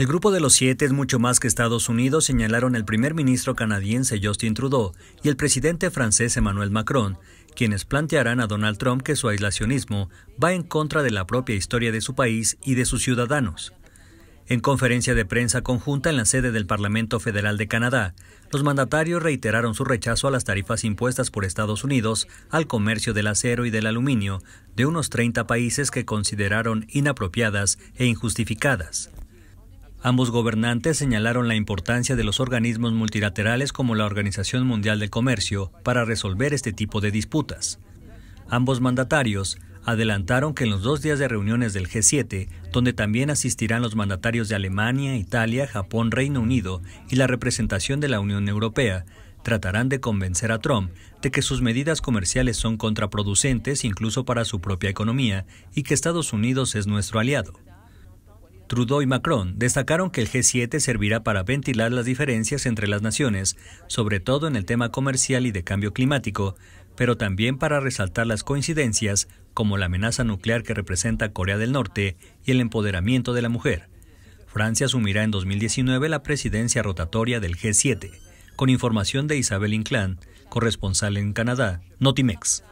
El grupo de los siete es mucho más que Estados Unidos, señalaron el primer ministro canadiense Justin Trudeau y el presidente francés Emmanuel Macron, quienes plantearán a Donald Trump que su aislacionismo va en contra de la propia historia de su país y de sus ciudadanos. En conferencia de prensa conjunta en la sede del Parlamento Federal de Canadá, los mandatarios reiteraron su rechazo a las tarifas impuestas por Estados Unidos al comercio del acero y del aluminio de unos 30 países que consideraron inapropiadas e injustificadas. Ambos gobernantes señalaron la importancia de los organismos multilaterales como la Organización Mundial del Comercio para resolver este tipo de disputas. Ambos mandatarios adelantaron que en los dos días de reuniones del G7, donde también asistirán los mandatarios de Alemania, Italia, Japón, Reino Unido y la representación de la Unión Europea, tratarán de convencer a Trump de que sus medidas comerciales son contraproducentes incluso para su propia economía y que Estados Unidos es nuestro aliado. Trudeau y Macron destacaron que el G7 servirá para ventilar las diferencias entre las naciones, sobre todo en el tema comercial y de cambio climático, pero también para resaltar las coincidencias como la amenaza nuclear que representa Corea del Norte y el empoderamiento de la mujer. Francia asumirá en 2019 la presidencia rotatoria del G7, con información de Isabel Inclán, corresponsal en Canadá, Notimex.